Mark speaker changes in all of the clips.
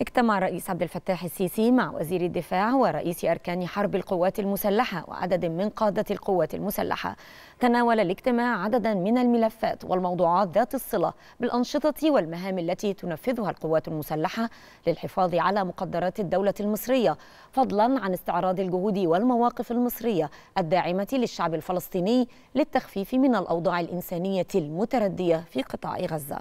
Speaker 1: اجتمع الرئيس عبد الفتاح السيسي مع وزير الدفاع ورئيس أركان حرب القوات المسلحة وعدد من قادة القوات المسلحة تناول الاجتماع عددا من الملفات والموضوعات ذات الصلة بالأنشطة والمهام التي تنفذها القوات المسلحة للحفاظ على مقدرات الدولة المصرية فضلا عن استعراض الجهود والمواقف المصرية الداعمة للشعب الفلسطيني للتخفيف من الأوضاع الإنسانية المتردية في قطاع غزة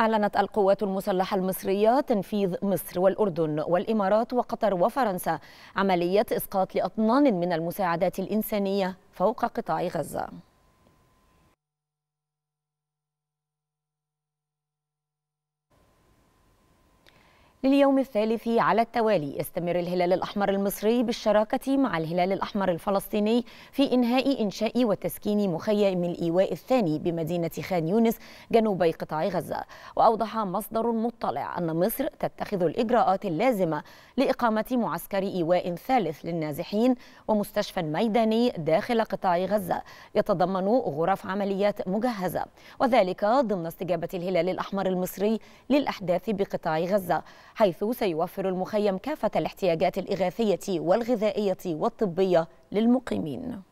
Speaker 1: أعلنت القوات المسلحة المصرية تنفيذ مصر والأردن والإمارات وقطر وفرنسا عملية إسقاط لأطنان من المساعدات الإنسانية فوق قطاع غزة لليوم الثالث على التوالي يستمر الهلال الأحمر المصري بالشراكة مع الهلال الأحمر الفلسطيني في إنهاء إنشاء وتسكين مخيم الإيواء الثاني بمدينة خان يونس جنوب قطاع غزة وأوضح مصدر مطلع أن مصر تتخذ الإجراءات اللازمة لإقامة معسكر إيواء ثالث للنازحين ومستشفى ميداني داخل قطاع غزة يتضمن غرف عمليات مجهزة وذلك ضمن استجابة الهلال الأحمر المصري للأحداث بقطاع غزة حيث سيوفر المخيم كافة الاحتياجات الإغاثية والغذائية والطبية للمقيمين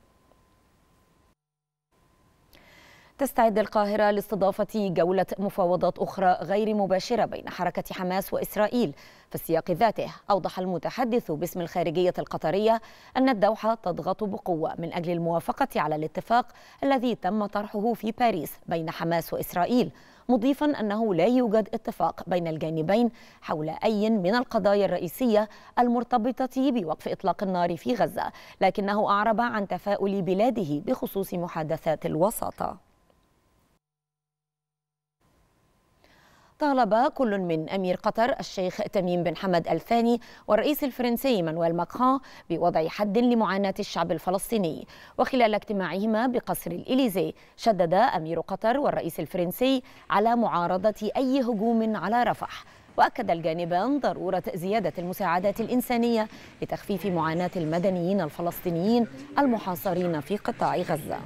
Speaker 1: تستعد القاهرة لاستضافة جولة مفاوضات أخرى غير مباشرة بين حركة حماس وإسرائيل في السياق ذاته أوضح المتحدث باسم الخارجية القطرية أن الدوحة تضغط بقوة من أجل الموافقة على الاتفاق الذي تم طرحه في باريس بين حماس وإسرائيل مضيفا أنه لا يوجد اتفاق بين الجانبين حول أي من القضايا الرئيسية المرتبطة بوقف إطلاق النار في غزة لكنه أعرب عن تفاؤل بلاده بخصوص محادثات الوساطة طالب كل من أمير قطر الشيخ تميم بن حمد الثاني والرئيس الفرنسي مانويل ماكرون بوضع حد لمعاناة الشعب الفلسطيني وخلال اجتماعهما بقصر الإليزي شدد أمير قطر والرئيس الفرنسي على معارضة أي هجوم على رفح وأكد الجانبان ضرورة زيادة المساعدات الإنسانية لتخفيف معاناة المدنيين الفلسطينيين المحاصرين في قطاع غزة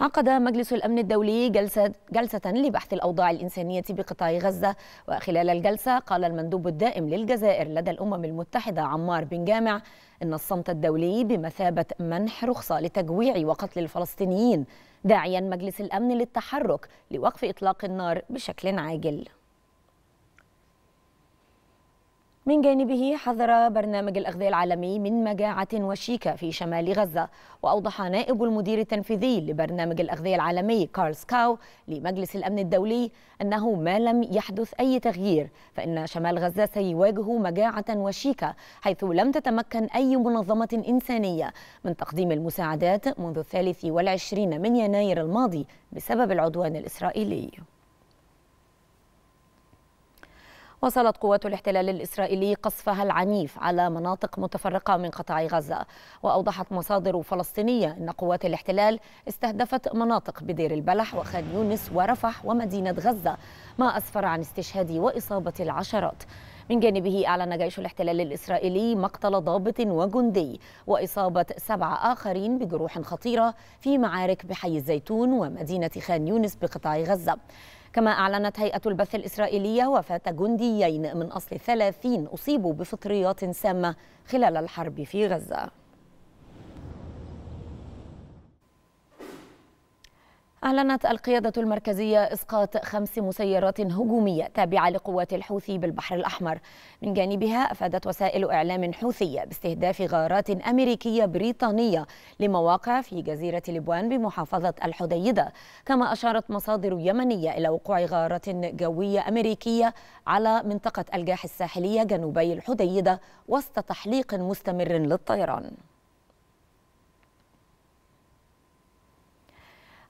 Speaker 1: عقد مجلس الأمن الدولي جلسة, جلسة لبحث الأوضاع الإنسانية بقطاع غزة وخلال الجلسة قال المندوب الدائم للجزائر لدى الأمم المتحدة عمار بن جامع إن الصمت الدولي بمثابة منح رخصة لتجويع وقتل الفلسطينيين داعيا مجلس الأمن للتحرك لوقف إطلاق النار بشكل عاجل من جانبه حذر برنامج الأغذية العالمي من مجاعة وشيكة في شمال غزة وأوضح نائب المدير التنفيذي لبرنامج الأغذية العالمي كارل سكاو لمجلس الأمن الدولي أنه ما لم يحدث أي تغيير فإن شمال غزة سيواجه مجاعة وشيكة حيث لم تتمكن أي منظمة إنسانية من تقديم المساعدات منذ الثالث والعشرين من يناير الماضي بسبب العدوان الإسرائيلي واصلت قوات الاحتلال الإسرائيلي قصفها العنيف على مناطق متفرقة من قطاع غزة وأوضحت مصادر فلسطينية أن قوات الاحتلال استهدفت مناطق بدير البلح وخان يونس ورفح ومدينة غزة ما أسفر عن استشهاد وإصابة العشرات من جانبه أعلن جيش الاحتلال الإسرائيلي مقتل ضابط وجندي وإصابة سبعة آخرين بجروح خطيرة في معارك بحي الزيتون ومدينة خان يونس بقطاع غزة كما أعلنت هيئة البث الإسرائيلية وفاة جنديين من أصل 30 أصيبوا بفطريات سامة خلال الحرب في غزة أعلنت القيادة المركزية إسقاط خمس مسيرات هجومية تابعة لقوات الحوثي بالبحر الأحمر من جانبها أفادت وسائل إعلام حوثية باستهداف غارات أمريكية بريطانية لمواقع في جزيرة لبوان بمحافظة الحديدة كما أشارت مصادر يمنية إلى وقوع غارة جوية أمريكية على منطقة الجاح الساحلية جنوبي الحديدة وسط تحليق مستمر للطيران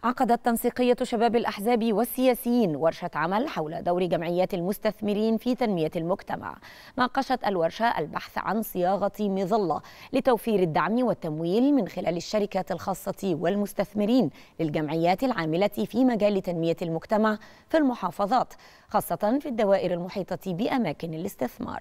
Speaker 1: عقدت تنسيقية شباب الأحزاب والسياسيين ورشة عمل حول دور جمعيات المستثمرين في تنمية المجتمع ناقشت الورشة البحث عن صياغة مظلة لتوفير الدعم والتمويل من خلال الشركات الخاصة والمستثمرين للجمعيات العاملة في مجال تنمية المجتمع في المحافظات خاصة في الدوائر المحيطة بأماكن الاستثمار